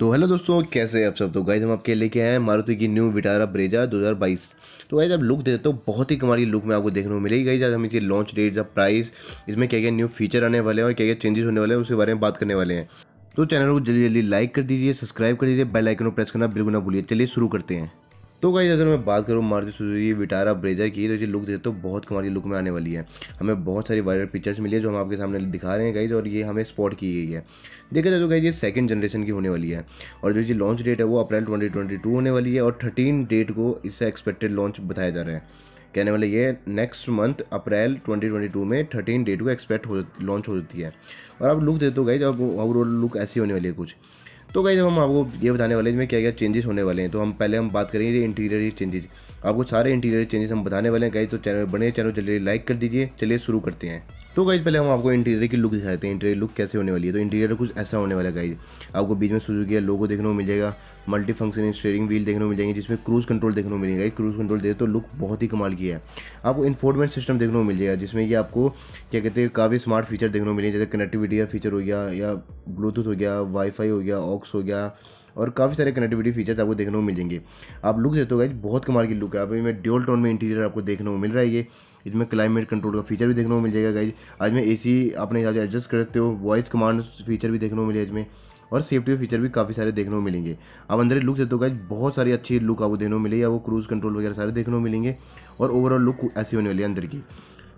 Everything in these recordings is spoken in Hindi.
तो हेलो दोस्तों कैसे आप सब तो गाइज हम आपके लेके आए हैं मारुति की न्यू विटारा ब्रेजा 2022 तो गाइज आप लुक देते हो बहुत ही कमाली लुक में आपको देखने को मिलेगी गाइज आज हम इसे लॉन्च डेट या प्राइस इसमें क्या क्या न्यू फीचर आने वाले हैं और क्या क्या चेंजेस होने वाले हैं उसके बारे में बात करने वाले हैं तो चैनल को जल्दी जल्दी लाइक कर दीजिए सब्सक्राइब कर दीजिए बेलाइकन को प्रेस करना बिल्कुल ना भूलिए चलिए शुरू करते हैं तो गाइज अगर मैं बात करूँ मारुति सुजुकी विटारा ब्रेजर की तो ये लुक देखते तो बहुत कमाल की लुक में आने वाली है हमें बहुत सारी वायरल पिक्चर्स मिली है जो हम आपके सामने दिखा रहे हैं गाइज और ये हमें स्पॉट की गई है देखा जाए तो गाइज ये सेकंड जनरेशन की होने वाली है और जो ये लॉन्च डेट है वो अप्रैल ट्वेंटी होने वाली है और थर्टीन डेट को इससे एक्सपेक्टेड लॉन्च बताया जा रहा है कहने वाले ये नेक्स्ट मंथ अप्रैल 2022 में थर्टीन डेट को एक्सपेक्ट हो लॉन्च हो जाती है और आप लुक देते हो गाइज अब ओवरऑल लुक ऐसी होने वाली है कुछ तो गई हम आपको ये बताने वाले इसमें क्या क्या चेंजेस होने वाले हैं तो हम पहले हम बात करेंगे इंटीरियर चेंजेस आपको सारे इंटीरियर चेंजेस हम बताने वाले हैं गई तो चैनल बने चैनल चलिए लाइक कर दीजिए चलिए शुरू करते हैं तो गाइज पहले हम आपको इंटीरियर की लुक दिखाते हैं इंटीरियर लुक कैसे होने वाली है तो इंटीरियर कुछ ऐसा होने वाला है गाइज आपको बीच में सुजुकी का लोगो देखने को मिलेगा मल्टी फंक्शन स्टेयरिंग व्हील देखने को मिल जाएंगे जिसमें क्रूज कंट्रोल देखने को मिलेगा क्रूज कंट्रोल दे तो लुक बहुत ही कमाल की है आपको इन्फोर्टमेंट सिस्टम देखने को मिल जाएगा जिसमें कि आपको क्या कहते हैं काफ़ी स्मार्ट फीचर देखने को मिलेंगे जैसे कनेक्टिविटी का फीचर हो गया या ब्लूटूथ हो गया वाईफाई हो गया ऑक्स हो गया और काफ़ी सारे कनेक्टिविटी फीचर्स आपको देखने को मिल जाएंगे आप लुक देखते हो बहुत कमाल की लुक है अभी मैं ड्यूल टोन में इंटीरियर आपको देखने को मिल रहा है ये इसमें क्लाइमेट कंट्रोल का फीचर भी देखने को मिल जाएगा गाइज आज में ए सी अपने हिसाब से एडजस्ट कर सकते हो वॉइस कमांड फीचर भी देखने को मिलेगा इसमें और सेफ्टी फीचर भी काफ़ी सारे देखने को मिलेंगे अब अंदर लुक देखो गाइज बहुत सारी अच्छी लुक आपको देखने को मिलेगी वो क्रूज़ कंट्रोल वगैरह सारे देखने को मिलेंगे और ओवरऑल लुक ऐसी होने वाली है अंदर की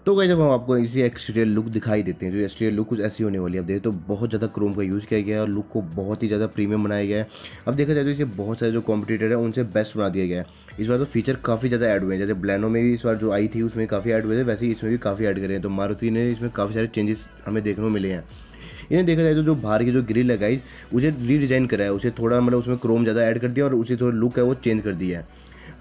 तो गए जब हम आपको इसी एक्सटीरियर लुक दिखाई देते हैं जो एक्सटीरियर लुक कुछ ऐसी होने वाली है अब देखिए तो बहुत ज़्यादा क्रोम का यूज़ किया गया है और लुक को बहुत ही ज़्यादा प्रीमियम बनाया गया है अब देखा जाए तो इसे बहुत सारे जो कॉम्पिटेटर है उनसे बेस्ट बना दिया गया है इस बार तो फीचर काफ़ी ज़्यादा ऐड हुए हैं जैसे ब्लैनो में भी इस बार जो आई थी उसमें काफ़ी ऐड हुए थे वैसे ही इसमें भी काफ़ी ऐड करे हैं तो मारुति ने इसमें काफ़ी सारे चेंजेस हमें देखने को मिले हैं इन्हें देखा जाए तो जो बाहर की जो ग्रिल लगाई उसे रीडिज़ाइन कराया उसे थोड़ा मतलब उसमें क्रोम ज़्यादा ऐड कर दिया और उसे थोड़ा लुक है वो चेंज कर दिया है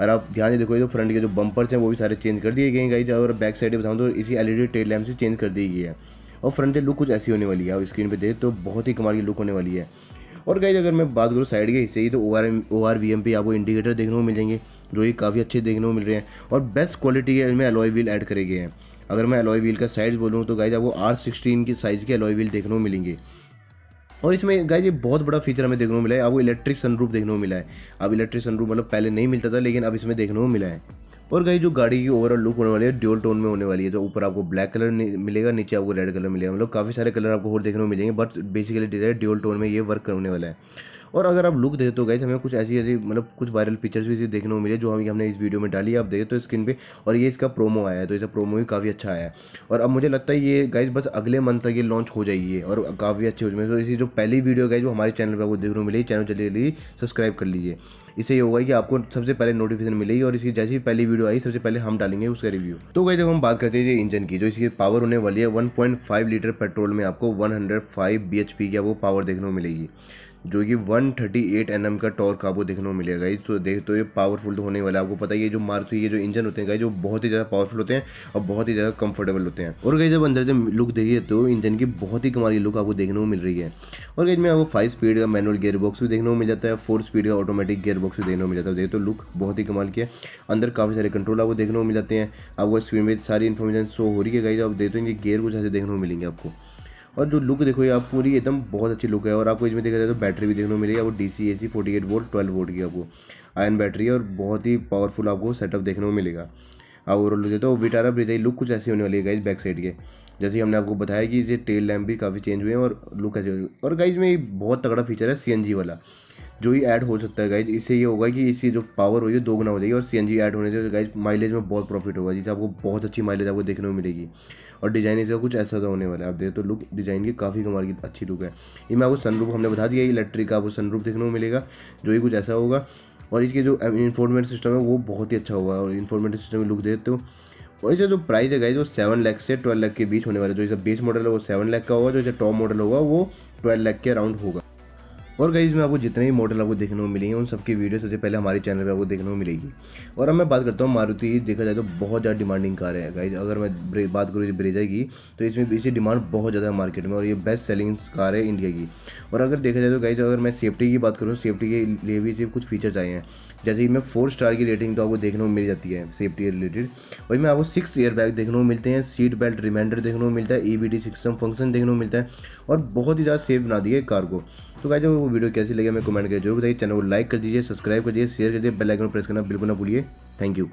और आप ध्यान से देखो ये जो फ्रंट के जो बम्पर्स हैं वो भी सारे चेंज कर दिए गए गाइज और बैक साइड बताऊँ तो इसी एल ई टेल लैम्प से चेंज कर दी गई है और फ्रंट से लुक कुछ ऐसी होने वाली है और स्क्रीन पे देख तो बहुत ही कमाल की लुक होने वाली है और गाइज अगर मैं बात करूँ साइड के हिस्से की तो O R O R V M पी आपको इंडिकेटर देखने को मिल जाएंगे जो ये काफ़ी अच्छे देखने को मिल रहे हैं और बेस्ट क्वालिटी के इनमें अलॉय व्हील ऐड करे गए हैं अगर मैं अलॉय व्हील का साइज़ बोलूँ तो गाइज आपको आर सिक्सटीन की साइज़ के अलॉय व्हील देखने को मिलेंगे और इसमें गाइज ये बहुत बड़ा फीचर हमें देखने को मिला है आपको इलेक्ट्रिक सनरूफ देखने को मिला है अब इलेक्ट्रिक सनरूफ मतलब पहले नहीं मिलता था लेकिन अब इसमें देखने को मिला है और गाइज जो गाड़ी की ओवरऑल लुक होने वाली है ड्यूल टोन में होने वाली है तो ऊपर आपको ब्लैक कलर मिलेगा नीचे आपको रेड कलर मिलेगा मतलब काफ़ी सारे कलर आपको और देखने को मिलेंगे but basically design dual tone में ये वर्क करने वाला है और अगर आप लुक देते तो गाइज हमें कुछ ऐसी ऐसी मतलब कुछ वायरल पिक्चर्स भी देखने को मिले जो हम हमने इस वीडियो में डाली आप देखें तो स्क्रीन पर और ये इसका प्रोमो आया है तो इसका प्रोमो भी काफ़ी अच्छा आया है और अब मुझे लगता है ये गाइज बस अगले मंथ तक ये लॉन्च हो जाइए और काफ़ी अच्छी उसमें तो इसी जो पहली वीडियो गाइज वो हमारे चैनल पर आपको देखने को मिली चैनल चलिए सब्सक्राइब कर लीजिए इससे ये होगा कि आपको सबसे पहले नोटिफिकेशन मिलेगी और इसकी जैसी पहली वीडियो आई सबसे पहले हम डालेंगे उसका रिव्यू तो गई जब हम बात करते हैं इंजन की जो इसकी पावर होने वाली है वन लीटर पेट्रोल में आपको वन हंड्रेड की आपको पावर देखने को मिलेगी जो कि 138 mm का टॉर्क आपको देखने को मिलेगा गाइज तो देख तो ये पावरफुल तो होने वाला है आपको पता है ये जो मारुति ये जो इंजन होते हैं गाइज वो बहुत ही ज़्यादा पावरफुल होते हैं और बहुत ही ज़्यादा कंफर्टेबल होते हैं और गई जब अंदर से लुक देखिए तो इंजन की बहुत ही कमाल लुक आपको देखने को मिल रही है और गई में आपको फाइव स्पीड का मैनुअल गियर बॉक्स भी देखने को मिल जाता है फोर स्पीड का ऑटोमेटिक गेयर बॉक्स भी देखने को मिल जाता है तो लुक बहुत ही कमाल की है अंदर काफ़ी सारे कंट्रोल आपको देखने को मिल जाते हैं आपको स्क्रीन में सारी इन्फॉर्मेशन शो हो रही है गाइज आप देखते हैं गेयर कुछ ऐसे देखने को मिलेंगे आपको और जो लुक देखो ये आप पूरी एकदम बहुत अच्छी लुक है और आपको इसमें देखा जाए तो बैटरी भी देखने को मिलेगी आपको D C A C forty eight volt twelve volt की आपको आयन बैटरी है और बहुत ही पावरफुल आपको सेटअप देखने को मिलेगा आप ओवरऑल लुक तो विटारा ब्रिज लुक कुछ ऐसी होने वाली है गाइज बैक साइड के जैसे हमने आपको बताया कि इसे टेल लैम्प भी काफ़ी चेंज हुए हैं और लुक ऐसे और गाइज में बहुत तगड़ा फीचर है सी वाला जो ही ऐड हो सकता है गाइज इससे ये होगा कि इसकी जो पावर होगी दोगुना हो जाएगी और सी एन जी ऐड होने से गाइज माइलेज में बहुत प्रॉफिट होगा जिससे आपको बहुत अच्छी माइलेज आपको देखने को मिलेगी और डिज़ाइन इसका कुछ ऐसा तो होने वाला है आप देख तो लुक डिज़ाइन की काफ़ी कमाल की अच्छी लुक है इनमें आपको सनरूफ हमने बता दिया इलेक्ट्रिक का आपको सनरूफ देखने को मिलेगा जो ही कुछ ऐसा होगा और इसके जो इन्फॉर्मेट सिस्टम है वो बहुत ही अच्छा होगा और इन्फॉर्मेट सिस्टम में लुक देते हो और इसका जो प्राइस है गाइज वो सेवन लैख से ट्वेल्व लाख के बीच होने वाला है जो इसका बेस मॉडल है वो सेवन लाख का होगा जो इसका टॉप मॉडल होगा वो ट्वेल्व लाख के अराउंड होगा और गई इसमें आपको जितने भी मॉडल आपको देखने को मिलेंगे उन सबकी वीडियो सबसे पहले हमारे चैनल पर आपको देखने को मिलेगी और अब मैं बात करता हूँ मारुति देखा जाए तो बहुत ज़्यादा डिमांडिंग कार है गाइज अगर मैं बात करूँ ब्रेजा की तो इसमें इसकी डिमांड बहुत ज़्यादा है मार्केट में और ये बेस्ट सेलिंग कार है इंडिया की और अगर देखा जाए तो गाइज अगर मैं सेफ्टी की बात करूँ सेफ्टी के लिए भी इसे कुछ फीचर्स आए हैं जैसे कि मैं फोर स्टार की रेटिंग तो आपको देखने को मिल जाती है सेफ्टी रिलेटेड और इसमें आपको सिक्स एयर बैग देखने को मिलते हैं सीट बेल्ट रिमाइंडर देखने को मिलता है ई सिस्टम फंक्शन देखने को मिलता है और बहुत ही ज़्यादा सेफ बना दी है कार को तो गाइज वो वीडियो कैसी लगी हमें कमेंट करके जरूर बताइए चैनल को लाइक कर दीजिए सब्सक्राइब कर दीजिए शेयर कर दीजिए बेल आइकन प्रेस करना बिल्कुल ना भूलिए थैंक यू